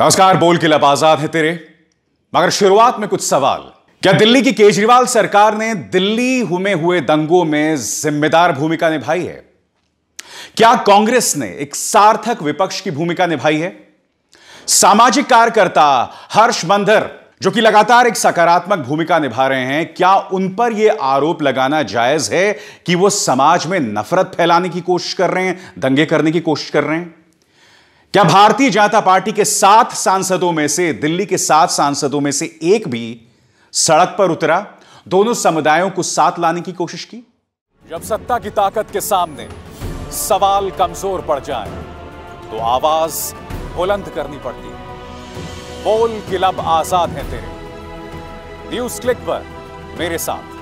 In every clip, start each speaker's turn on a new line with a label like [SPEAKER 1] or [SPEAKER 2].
[SPEAKER 1] नमस्कार बोल के लब आजाद है तेरे मगर शुरुआत में कुछ सवाल क्या दिल्ली की केजरीवाल सरकार ने दिल्ली हुए हुए दंगों में जिम्मेदार भूमिका निभाई है क्या कांग्रेस ने एक सार्थक विपक्ष की भूमिका निभाई है सामाजिक कार्यकर्ता हर्ष मंधर जो कि लगातार एक सकारात्मक भूमिका निभा रहे हैं क्या उन पर यह आरोप लगाना जायज है कि वो समाज में नफरत फैलाने की कोशिश कर रहे हैं दंगे करने की कोशिश कर रहे हैं क्या भारतीय जनता पार्टी के सात सांसदों में से दिल्ली के सात सांसदों में से एक भी सड़क पर उतरा दोनों समुदायों को साथ लाने की कोशिश की जब सत्ता की ताकत के सामने सवाल कमजोर पड़ जाए तो आवाज बुलंद करनी पड़ती है बोल किलब आजाद है तेरे न्यूज क्लिक पर मेरे साथ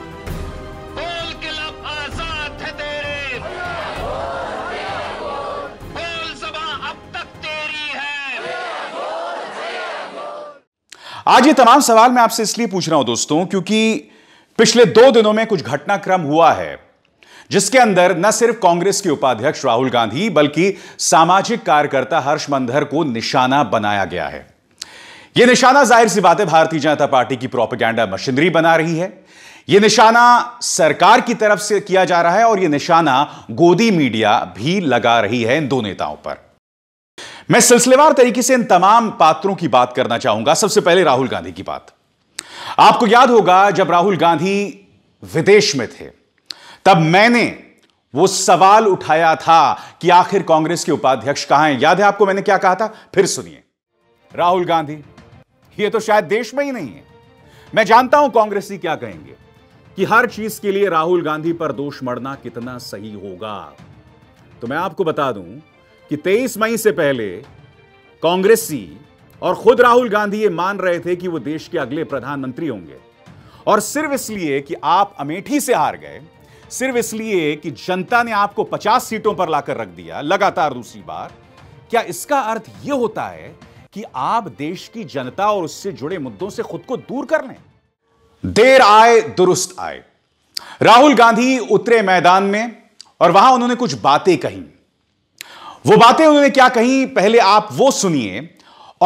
[SPEAKER 1] आज ये तमाम सवाल मैं आपसे इसलिए पूछ रहा हूं दोस्तों क्योंकि पिछले दो दिनों में कुछ घटनाक्रम हुआ है जिसके अंदर न सिर्फ कांग्रेस के उपाध्यक्ष राहुल गांधी बल्कि सामाजिक कार्यकर्ता हर्ष मंधर को निशाना बनाया गया है यह निशाना जाहिर सी बात है भारतीय जनता पार्टी की प्रोपेगेंडा मशीनरी बना रही है यह निशाना सरकार की तरफ से किया जा रहा है और यह निशाना गोदी मीडिया भी लगा रही है इन दो नेताओं पर मैं सिलसिलेवार तरीके से इन तमाम पात्रों की बात करना चाहूंगा सबसे पहले राहुल गांधी की बात आपको याद होगा जब राहुल गांधी विदेश में थे तब मैंने वो सवाल उठाया था कि आखिर कांग्रेस के उपाध्यक्ष कहां हैं याद है आपको मैंने क्या कहा था फिर सुनिए राहुल गांधी ये तो शायद देश में ही नहीं है मैं जानता हूं कांग्रेसी क्या कहेंगे कि हर चीज के लिए राहुल गांधी पर दोष मढ़ना कितना सही होगा तो मैं आपको बता दूं कि 23 मई से पहले कांग्रेसी और खुद राहुल गांधी ये मान रहे थे कि वो देश के अगले प्रधानमंत्री होंगे और सिर्फ इसलिए कि आप अमेठी से हार गए सिर्फ इसलिए कि जनता ने आपको 50 सीटों पर लाकर रख दिया लगातार दूसरी बार क्या इसका अर्थ यह होता है कि आप देश की जनता और उससे जुड़े मुद्दों से खुद को दूर कर लें देर आए दुरुस्त आए राहुल गांधी उतरे मैदान में और वहां उन्होंने कुछ बातें कही वो बातें उन्होंने क्या कही पहले आप वो सुनिए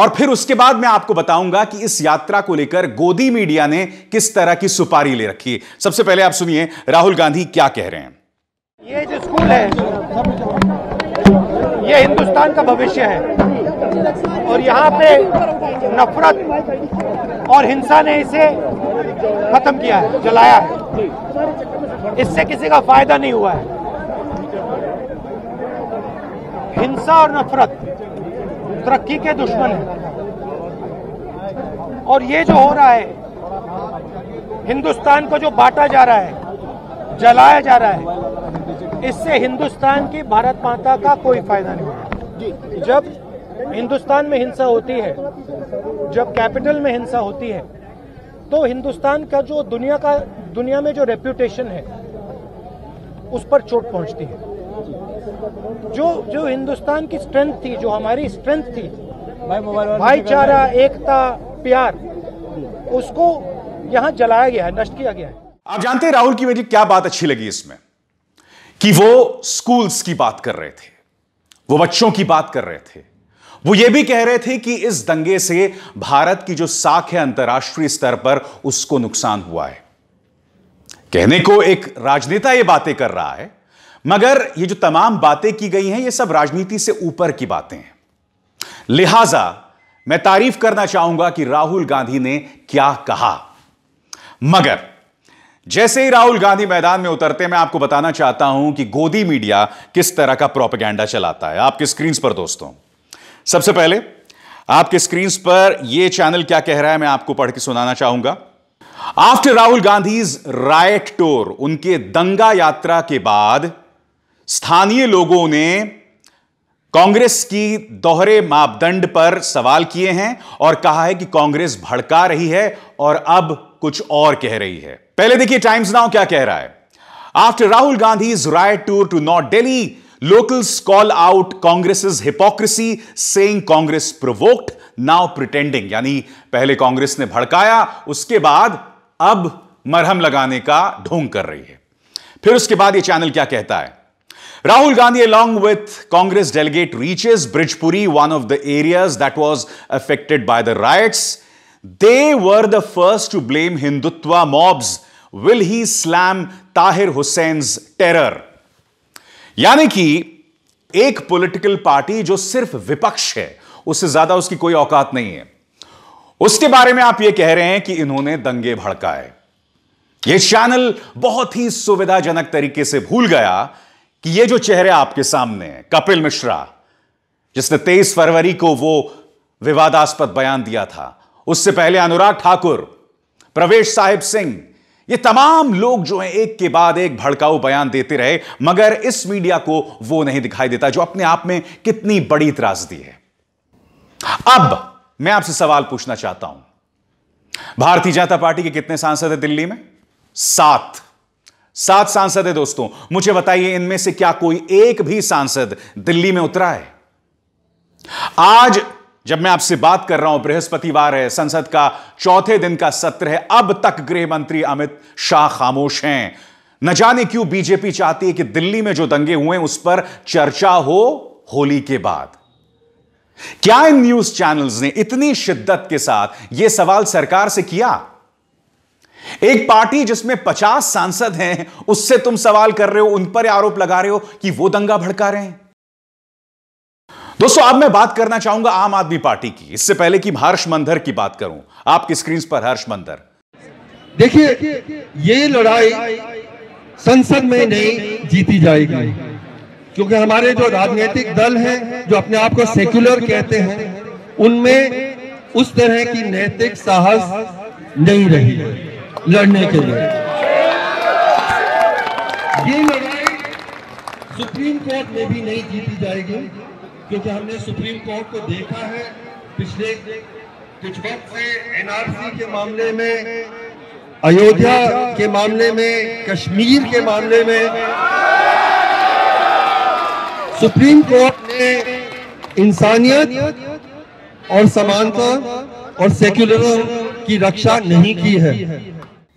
[SPEAKER 1] और फिर उसके बाद मैं आपको बताऊंगा कि इस यात्रा को लेकर गोदी मीडिया ने किस तरह की सुपारी ले रखी सबसे पहले आप सुनिए राहुल गांधी क्या कह रहे हैं
[SPEAKER 2] ये जो स्कूल है ये हिंदुस्तान का भविष्य है और यहाँ पे नफरत और हिंसा ने इसे खत्म किया है जलाया है इससे किसी का फायदा नहीं हुआ है हिंसा और नफरत तरक्की के दुश्मन है और ये जो हो रहा है हिंदुस्तान को जो बांटा जा रहा है जलाया जा रहा है इससे हिंदुस्तान की भारत माता का कोई फायदा नहीं होगा जब हिंदुस्तान में हिंसा होती है जब कैपिटल में हिंसा होती है तो हिंदुस्तान का जो दुनिया का दुनिया में जो रेप्यूटेशन है उस पर चोट पहुंचती है
[SPEAKER 3] जो जो
[SPEAKER 2] हिंदुस्तान की स्ट्रेंथ थी जो हमारी स्ट्रेंथ थी भाईचारा एकता प्यार उसको यहां जलाया गया है नष्ट किया गया है
[SPEAKER 1] आप जानते हैं राहुल की मेरी क्या बात अच्छी लगी इसमें कि वो स्कूल्स की बात कर रहे थे वो बच्चों की बात कर रहे थे वो ये भी कह रहे थे कि इस दंगे से भारत की जो साख है अंतर्राष्ट्रीय स्तर पर उसको नुकसान हुआ है कहने को एक राजनेता ये बातें कर रहा है मगर ये जो तमाम बातें की गई हैं ये सब राजनीति से ऊपर की बातें हैं लिहाजा मैं तारीफ करना चाहूंगा कि राहुल गांधी ने क्या कहा मगर जैसे ही राहुल गांधी मैदान में उतरते मैं आपको बताना चाहता हूं कि गोदी मीडिया किस तरह का प्रोपेगेंडा चलाता है आपके स्क्रीन पर दोस्तों सबसे पहले आपके स्क्रीन पर यह चैनल क्या कह रहा है मैं आपको पढ़ के सुनाना चाहूंगा after Rahul Gandhi right tour उनके दंगा यात्रा के बाद स्थानीय लोगों ने कांग्रेस की दोहरे मापदंड पर सवाल किए हैं और कहा है कि कांग्रेस भड़का रही है और अब कुछ और कह रही है पहले देखिए टाइम्स नाउ क्या कह रहा है after Rahul Gandhi is right tour टू नॉट Delhi locals call out Congress hypocrisy saying Congress provoked now pretending यानी पहले कांग्रेस ने भड़काया उसके बाद अब मरहम लगाने का ढोंग कर रही है फिर उसके बाद ये चैनल क्या कहता है Rahul Gandhi, along with Congress delegate, reaches Bridgepuri one of the areas that was affected by the riots. They were the first to blame Hindutva mobs. Will he slam Tahir Hussein's terror? yani ki ek political party jo sirf vipaksh hai usse zyada uski koi औकात nahi hai uske bare mein aap ye keh rahe hain ki inhone dange bhadkaye ye channel bahut hi suvidhajanak tarike se bhul gaya कि ये जो चेहरे आपके सामने हैं कपिल मिश्रा जिसने 23 फरवरी को वो विवादास्पद बयान दिया था उससे पहले अनुराग ठाकुर प्रवेश साहिब सिंह ये तमाम लोग जो हैं एक के बाद एक भड़काऊ बयान देते रहे मगर इस मीडिया को वो नहीं दिखाई देता जो अपने आप में कितनी बड़ी त्रासदी है अब मैं आपसे सवाल पूछना चाहता हूं भारतीय जनता पार्टी के कितने सांसद हैं दिल्ली में सात सात सांसद है दोस्तों मुझे बताइए इनमें से क्या कोई एक भी सांसद दिल्ली में उतरा है आज जब मैं आपसे बात कर रहा हूं बृहस्पतिवार है संसद का चौथे दिन का सत्र है अब तक गृह मंत्री अमित शाह खामोश हैं न जाने क्यों बीजेपी चाहती है कि दिल्ली में जो दंगे हुए उस पर चर्चा हो होली के बाद क्या इन न्यूज चैनल्स ने इतनी शिद्दत के साथ यह सवाल सरकार से किया एक पार्टी जिसमें 50 सांसद हैं उससे तुम सवाल कर रहे हो उन पर आरोप लगा रहे हो कि वो दंगा भड़का रहे हैं दोस्तों अब मैं बात करना चाहूंगा आम आदमी पार्टी की इससे पहले कि हर्ष मंदर की बात करूं आपकी स्क्रीन पर हर्ष मंदर देखिए ये लड़ाई संसद में नहीं
[SPEAKER 3] जीती जाएगी क्योंकि हमारे जो राजनीतिक दल हैं जो अपने आप को सेक्युलर कहते हैं उनमें उस तरह की नैतिक साहस नहीं रही है लड़ने के लिए ये लड़ाई सुप्रीम कोर्ट में भी नहीं जीती जाएगी क्योंकि हमने सुप्रीम कोर्ट को देखा है पिछले कुछ वक्त से एनआरसी के मामले में अयोध्या के मामले में कश्मीर के मामले में सुप्रीम कोर्ट ने इंसानियत
[SPEAKER 1] और समानता और सेक्युलर की रक्षा नहीं की है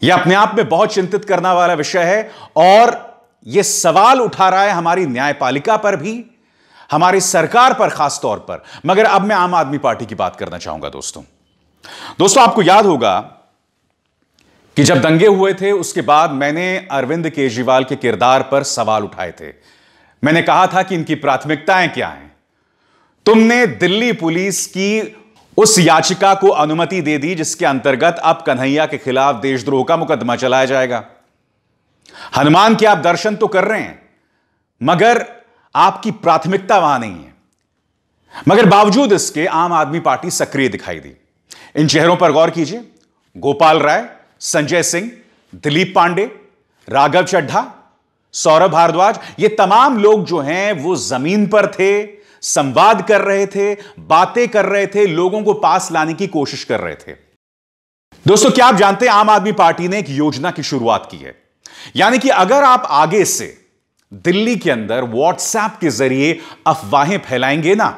[SPEAKER 1] यह अपने आप में बहुत चिंतित करना वाला विषय है और यह सवाल उठा रहा है हमारी न्यायपालिका पर भी हमारी सरकार पर खास तौर पर मगर अब मैं आम आदमी पार्टी की बात करना चाहूंगा दोस्तों दोस्तों आपको याद होगा कि जब दंगे हुए थे उसके बाद मैंने अरविंद केजरीवाल के किरदार पर सवाल उठाए थे मैंने कहा था कि इनकी प्राथमिकताएं क्या हैं तुमने दिल्ली पुलिस की उस याचिका को अनुमति दे दी जिसके अंतर्गत अब कन्हैया के खिलाफ देशद्रोह का मुकदमा चलाया जाएगा हनुमान के आप दर्शन तो कर रहे हैं मगर आपकी प्राथमिकता वहां नहीं है मगर बावजूद इसके आम आदमी पार्टी सक्रिय दिखाई दी इन चेहरों पर गौर कीजिए गोपाल राय संजय सिंह दिलीप पांडे राघव चड्ढा सौरभ भारद्वाज ये तमाम लोग जो हैं वो जमीन पर थे संवाद कर रहे थे बातें कर रहे थे लोगों को पास लाने की कोशिश कर रहे थे दोस्तों क्या आप जानते हैं आम आदमी पार्टी ने एक योजना की शुरुआत की है यानी कि अगर आप आगे से दिल्ली के अंदर व्हाट्सएप के जरिए अफवाहें फैलाएंगे ना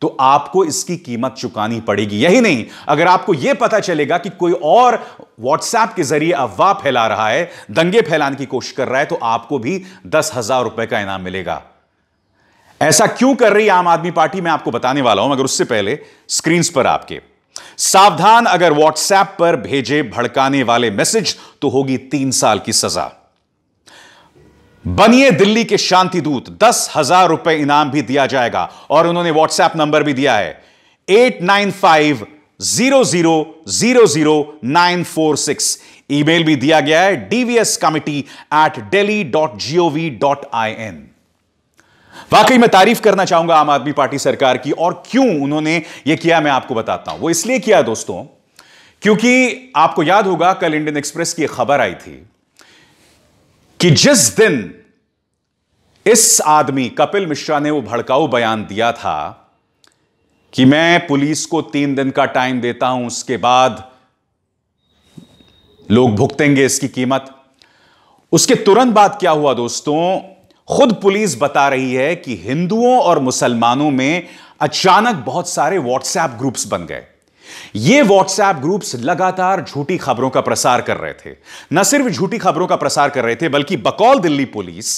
[SPEAKER 1] तो आपको इसकी कीमत चुकानी पड़ेगी यही नहीं अगर आपको यह पता चलेगा कि कोई और व्हाट्सएप के जरिए अफवाह फैला रहा है दंगे फैलाने की कोशिश कर रहा है तो आपको भी दस हजार रुपए का इनाम मिलेगा ऐसा क्यों कर रही आम आदमी पार्टी मैं आपको बताने वाला हूं मगर उससे पहले स्क्रीन पर आपके सावधान अगर व्हाट्सएप पर भेजे भड़काने वाले मैसेज तो होगी तीन साल की सजा बनिए दिल्ली के शांति दूत दस हजार रुपए इनाम भी दिया जाएगा और उन्होंने व्हाट्सएप नंबर भी दिया है eight nine five zero zero zero zero nine four six email भी दिया गया है DVS committee at Delhi dot G O V dot I N तारीफ करना चाहूंगा आम आदमी पार्टी सरकार की और क्यों उन्होंने यह किया मैं आपको बताता हूं वो इसलिए किया दोस्तों क्योंकि आपको याद होगा कल इंडियन एक्सप्रेस की खबर आई थी कि जिस दिन इस आदमी कपिल मिश्रा ने वो भड़काऊ बयान दिया था कि मैं पुलिस को तीन दिन का टाइम देता हूं उसके बाद लोग भुगतेंगे इसकी कीमत उसके तुरंत बाद क्या हुआ दोस्तों खुद पुलिस बता रही है कि हिंदुओं और मुसलमानों में अचानक बहुत सारे व्हाट्सएप ग्रुप्स बन गए ये व्हाट्सएप ग्रुप्स लगातार झूठी खबरों का प्रसार कर रहे थे न सिर्फ झूठी खबरों का प्रसार कर रहे थे बल्कि बकौल दिल्ली पुलिस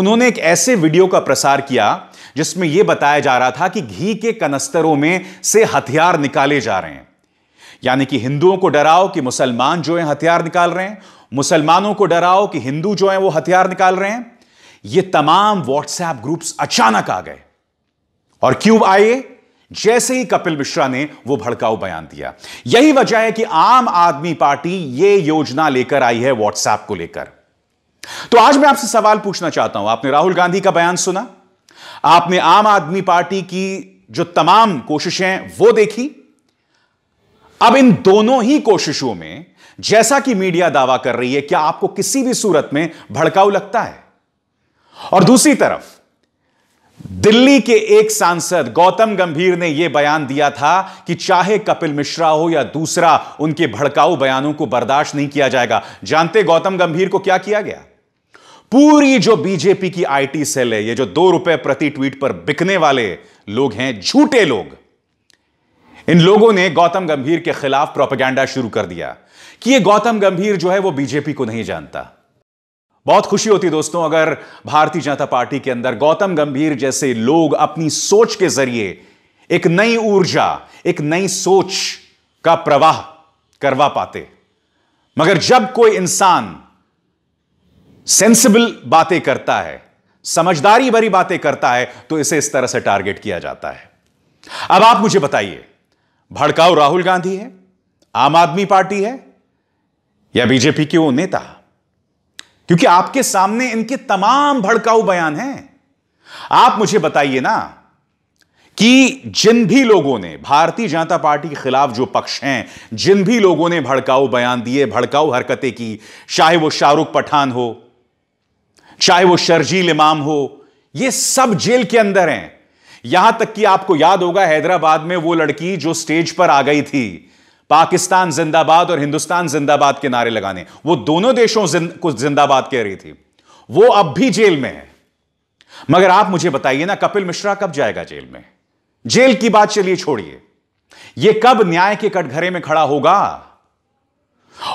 [SPEAKER 1] उन्होंने एक ऐसे वीडियो का प्रसार किया जिसमें यह बताया जा रहा था कि घी के कनस्तरों में से हथियार निकाले जा रहे हैं यानी कि हिंदुओं को डराओ कि मुसलमान जो है हथियार निकाल रहे हैं मुसलमानों को डराओ कि हिंदू जो है वो हथियार निकाल रहे हैं ये तमाम व्हाट्सएप ग्रुप्स अचानक आ गए और क्यों आए जैसे ही कपिल मिश्रा ने वो भड़काऊ बयान दिया यही वजह है कि आम आदमी पार्टी ये योजना लेकर आई है व्हाट्सएप को लेकर तो आज मैं आपसे सवाल पूछना चाहता हूं आपने राहुल गांधी का बयान सुना आपने आम आदमी पार्टी की जो तमाम कोशिशें वो देखी अब इन दोनों ही कोशिशों में जैसा कि मीडिया दावा कर रही है क्या आपको किसी भी सूरत में भड़काऊ लगता है और दूसरी तरफ दिल्ली के एक सांसद गौतम गंभीर ने यह बयान दिया था कि चाहे कपिल मिश्रा हो या दूसरा उनके भड़काऊ बयानों को बर्दाश्त नहीं किया जाएगा जानते गौतम गंभीर को क्या किया गया पूरी जो बीजेपी की आईटी सेल है ये जो दो रुपए प्रति ट्वीट पर बिकने वाले लोग हैं झूठे लोग इन लोगों ने गौतम गंभीर के खिलाफ प्रोपेगेंडा शुरू कर दिया कि ये गौतम गंभीर जो है वो बीजेपी को नहीं जानता बहुत खुशी होती दोस्तों अगर भारतीय जनता पार्टी के अंदर गौतम गंभीर जैसे लोग अपनी सोच के जरिए एक नई ऊर्जा एक नई सोच का प्रवाह करवा पाते मगर जब कोई इंसान सेंसिबल बातें करता है समझदारी भरी बातें करता है तो इसे इस तरह से टारगेट किया जाता है अब आप मुझे बताइए भड़काऊ राहुल गांधी है आम आदमी पार्टी है या बीजेपी के वो नेता क्योंकि आपके सामने इनके तमाम भड़काऊ बयान हैं आप मुझे बताइए ना कि जिन भी लोगों ने भारतीय जनता पार्टी के खिलाफ जो पक्ष हैं जिन भी लोगों ने भड़काऊ बयान दिए भड़काऊ हरकतें की चाहे वो शाहरुख पठान हो चाहे वो शर्जील इमाम हो ये सब जेल के अंदर हैं यहां तक कि आपको याद होगा हैदराबाद में वो लड़की जो स्टेज पर आ गई थी पाकिस्तान जिंदाबाद और हिंदुस्तान जिंदाबाद के नारे लगाने वो दोनों देशों को जिंदाबाद कह रही थी वो अब भी जेल में है मगर आप मुझे बताइए ना कपिल मिश्रा कब जाएगा जेल में जेल की बात चलिए छोड़िए यह कब न्याय के कटघरे में खड़ा होगा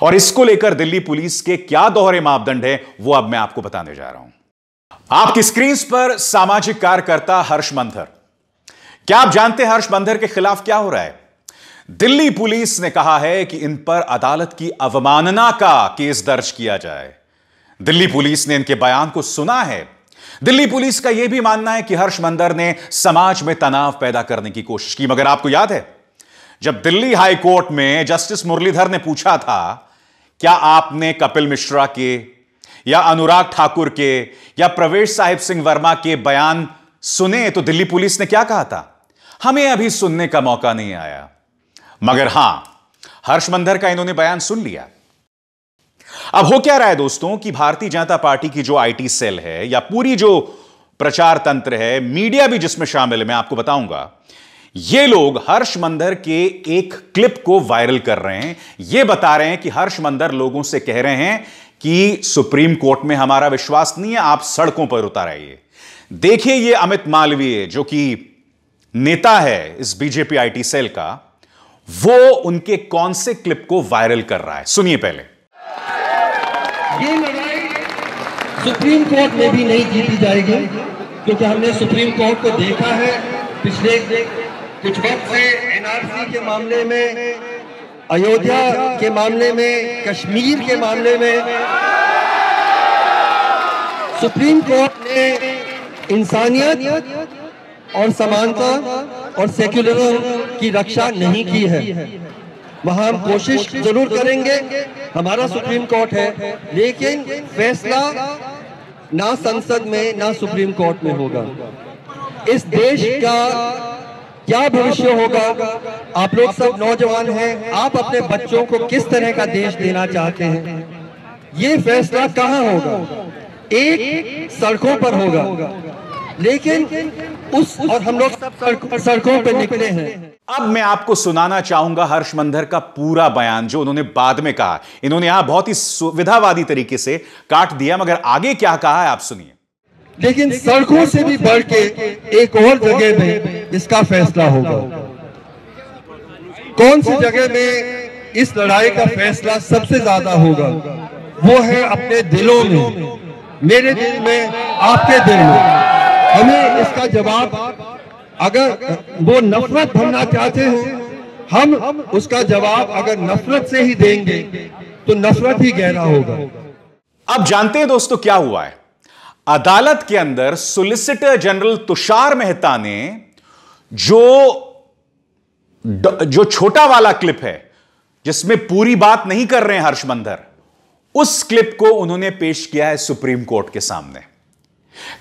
[SPEAKER 1] और इसको लेकर दिल्ली पुलिस के क्या दोहरे मापदंड है वो अब मैं आपको बताने जा रहा हूं आपकी स्क्रीन पर सामाजिक कार्यकर्ता हर्ष मंथर क्या आप जानते हैं हर्ष मंथर के खिलाफ क्या हो रहा है दिल्ली पुलिस ने कहा है कि इन पर अदालत की अवमानना का केस दर्ज किया जाए दिल्ली पुलिस ने इनके बयान को सुना है दिल्ली पुलिस का यह भी मानना है कि हर्ष मंदर ने समाज में तनाव पैदा करने की कोशिश की मगर आपको याद है जब दिल्ली हाई कोर्ट में जस्टिस मुरलीधर ने पूछा था क्या आपने कपिल मिश्रा के या अनुराग ठाकुर के या प्रवेश साहिब सिंह वर्मा के बयान सुने तो दिल्ली पुलिस ने क्या कहा था हमें अभी सुनने का मौका नहीं आया मगर हां हर्षमंधर का इन्होंने बयान सुन लिया अब हो क्या रहा है दोस्तों कि भारतीय जनता पार्टी की जो आईटी सेल है या पूरी जो प्रचार तंत्र है मीडिया भी जिसमें शामिल है मैं आपको बताऊंगा ये लोग हर्ष मंदर के एक क्लिप को वायरल कर रहे हैं ये बता रहे हैं कि हर्ष मंदर लोगों से कह रहे हैं कि सुप्रीम कोर्ट में हमारा विश्वास नहीं है आप सड़कों पर उतार आइए देखिए ये अमित मालवीय जो कि नेता है इस बीजेपी आईटी सेल का वो उनके कौन से क्लिप को वायरल कर रहा है सुनिए पहले
[SPEAKER 3] ये लड़ाई सुप्रीम कोर्ट में भी नहीं जीती जाएगी क्योंकि हमने सुप्रीम कोर्ट को देखा है पिछले कुछ वक्त से एनआरसी के मामले में अयोध्या के मामले में कश्मीर के मामले में सुप्रीम कोर्ट ने इंसानियत और समानता और सेक्युलरों की रक्षा नहीं की है वहां हम कोशिश जरूर करेंगे हमारा सुप्रीम कोर्ट है लेकिन फैसला ना संसद में ना सुप्रीम कोर्ट में होगा इस देश का क्या भविष्य होगा आप लोग सब नौजवान हैं आप अपने बच्चों को किस तरह का देश देना चाहते हैं ये फैसला कहाँ होगा एक सड़कों पर होगा लेकिन उस और हम लोग सड़कों पर निकले हैं
[SPEAKER 1] अब मैं आपको सुनाना चाहूंगा हर्ष मंधर का पूरा बयान जो उन्होंने बाद में कहा इन्होंने यहां बहुत ही सुविधावादी तरीके से काट दिया मगर आगे क्या कहा है आप सुनिए लेकिन सड़कों से भी बढ़ के एक और जगह में इसका फैसला
[SPEAKER 3] होगा कौन सी जगह में इस लड़ाई का फैसला सबसे ज्यादा होगा वो है अपने दिलों में मेरे दिल में आपके दिल में हमें इसका जवाब अगर वो नफरत भरना चाहते हो हम उसका जवाब अगर नफरत से ही देंगे तो
[SPEAKER 1] नफरत ही गहरा होगा अब जानते हैं दोस्तों क्या हुआ है अदालत के अंदर सोलिसिटर जनरल तुषार मेहता ने जो जो छोटा वाला क्लिप है जिसमें पूरी बात नहीं कर रहे हैं हर्षमंदर उस क्लिप को उन्होंने पेश किया है सुप्रीम कोर्ट के सामने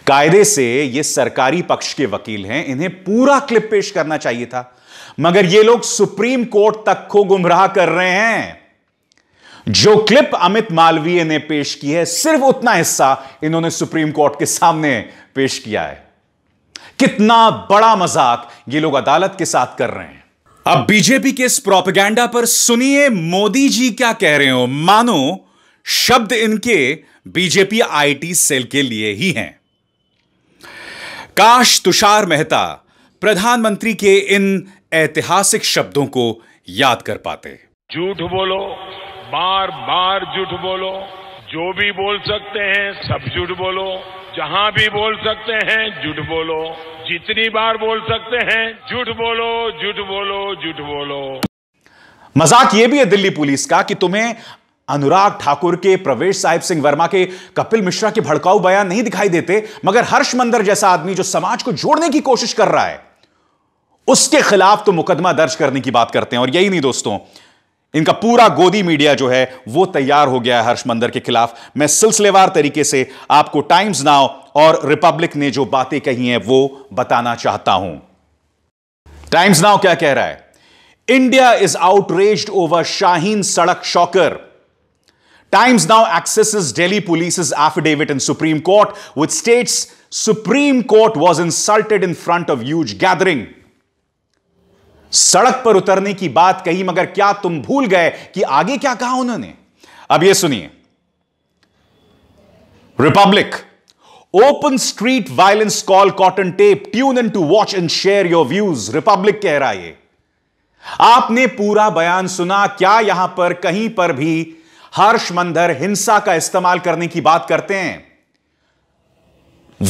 [SPEAKER 1] कायदे से ये सरकारी पक्ष के वकील हैं इन्हें पूरा क्लिप पेश करना चाहिए था मगर ये लोग सुप्रीम कोर्ट तक को गुमराह कर रहे हैं जो क्लिप अमित मालवीय ने पेश की है सिर्फ उतना हिस्सा इन्होंने सुप्रीम कोर्ट के सामने पेश किया है कितना बड़ा मजाक ये लोग अदालत के साथ कर रहे हैं अब बीजेपी के इस प्रोपेगेंडा पर सुनिए मोदी जी क्या कह रहे हो मानो शब्द इनके बीजेपी आईटी सेल के लिए ही हैं काश तुषार मेहता प्रधानमंत्री के इन ऐतिहासिक शब्दों को याद कर पाते झूठ बोलो बार बार झूठ बोलो जो भी बोल सकते हैं सब झूठ बोलो जहां भी
[SPEAKER 2] बोल सकते हैं झूठ बोलो जितनी बार बोल सकते हैं झूठ बोलो झूठ बोलो झूठ बोलो
[SPEAKER 1] मजाक ये भी है दिल्ली पुलिस का कि तुम्हें अनुराग ठाकुर के प्रवेश साहिब सिंह वर्मा के कपिल मिश्रा के भड़काऊ बयान नहीं दिखाई देते मगर हर्ष मंदर जैसा आदमी जो समाज को जोड़ने की कोशिश कर रहा है उसके खिलाफ तो मुकदमा दर्ज करने की बात करते हैं और यही नहीं दोस्तों इनका पूरा गोदी मीडिया जो है वो तैयार हो गया है हर्ष मंदर के खिलाफ मैं सिलसिलेवार तरीके से आपको टाइम्स नाउ और रिपब्लिक ने जो बातें कही हैं वो बताना चाहता हूं टाइम्स नाउ क्या कह रहा है India is outraged over Shaheen सड़क shocker Times now accesses Delhi police's affidavit in Supreme Court, which states Supreme Court was insulted in front of huge gathering. सड़क पर उतरने की बात कही मगर क्या तुम भूल गए कि आगे क्या कहा उन्होंने अब यह सुनिए republic open street violence call caught on tape tune in to watch and share your views republic कह रहा है आपने पूरा बयान सुना क्या यहां पर कहीं पर भी हर्ष मंदर हिंसा का इस्तेमाल करने की बात करते हैं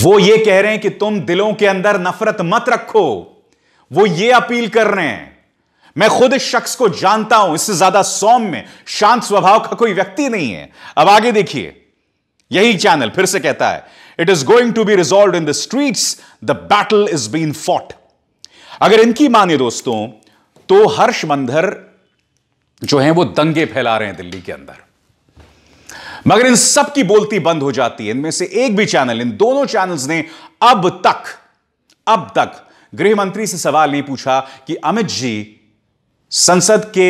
[SPEAKER 1] वो ये कह रहे हैं कि तुम दिलों के अंदर नफरत मत रखो वो ये अपील कर रहे हैं मैं खुद इस शख्स को जानता हूं इससे ज्यादा सौम में शांत स्वभाव का कोई व्यक्ति नहीं है अब आगे देखिए यही चैनल फिर से कहता है it is going to be resolve in the streets the battle is been fought अगर इनकी माने दोस्तों तो हर्ष मंधर जो है वो दंगे फैला रहे हैं दिल्ली के अंदर मगर इन सब की बोलती बंद हो जाती है इनमें से एक भी चैनल इन दोनों चैनल्स ने अब तक अब तक गृह मंत्री से सवाल नहीं पूछा कि अमित जी संसद के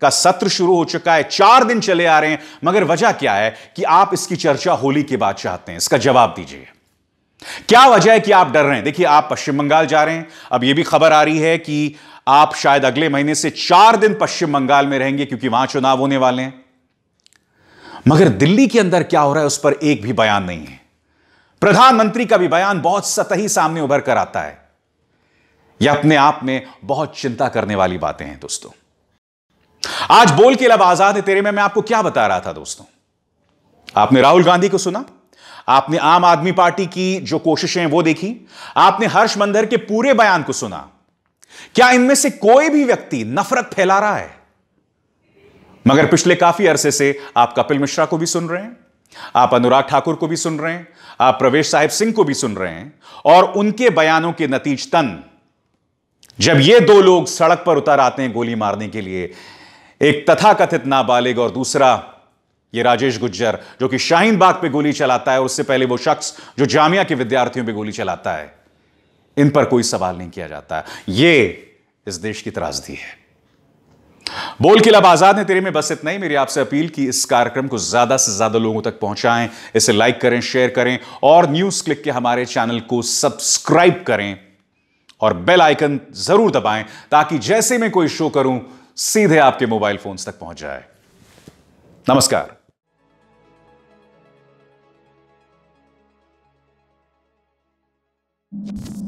[SPEAKER 1] का सत्र शुरू हो चुका है चार दिन चले आ रहे हैं मगर वजह क्या है कि आप इसकी चर्चा होली के बाद चाहते हैं इसका जवाब दीजिए क्या वजह है कि आप डर रहे हैं देखिए आप पश्चिम बंगाल जा रहे हैं अब यह भी खबर आ रही है कि आप शायद अगले महीने से चार दिन पश्चिम बंगाल में रहेंगे क्योंकि वहां चुनाव होने वाले हैं मगर दिल्ली के अंदर क्या हो रहा है उस पर एक भी बयान नहीं है प्रधानमंत्री का भी बयान बहुत सतही सामने उभर कर आता है यह अपने आप में बहुत चिंता करने वाली बातें हैं दोस्तों आज बोल के लब आजाद है तेरे में मैं आपको क्या बता रहा था दोस्तों आपने राहुल गांधी को सुना आपने आम आदमी पार्टी की जो कोशिशें वो देखी आपने हर्ष मंदर के पूरे बयान को सुना क्या इनमें से कोई भी व्यक्ति नफरत फैला रहा है मगर पिछले काफी अरसे से आप कपिल मिश्रा को भी सुन रहे हैं आप अनुराग ठाकुर को भी सुन रहे हैं आप प्रवेश साहिब सिंह को भी सुन रहे हैं और उनके बयानों के नतीजतन जब ये दो लोग सड़क पर उतर आते हैं गोली मारने के लिए एक तथाकथित नाबालिग और दूसरा ये राजेश गुज्जर जो कि शाहीन बाग पे गोली चलाता है उससे पहले वो शख्स जो जामिया के विद्यार्थियों पे गोली चलाता है इन पर कोई सवाल नहीं किया जाता ये इस देश की त्रासदी है बोल किलब आजाद ने तेरे में बस इतना ही मेरी आपसे अपील की इस कार्यक्रम को ज्यादा से ज्यादा लोगों तक पहुंचाएं इसे लाइक करें शेयर करें और न्यूज क्लिक के हमारे चैनल को सब्सक्राइब करें और बेल आइकन जरूर दबाएं ताकि जैसे मैं कोई शो करूं सीधे आपके मोबाइल फोन तक पहुंच जाए नमस्कार you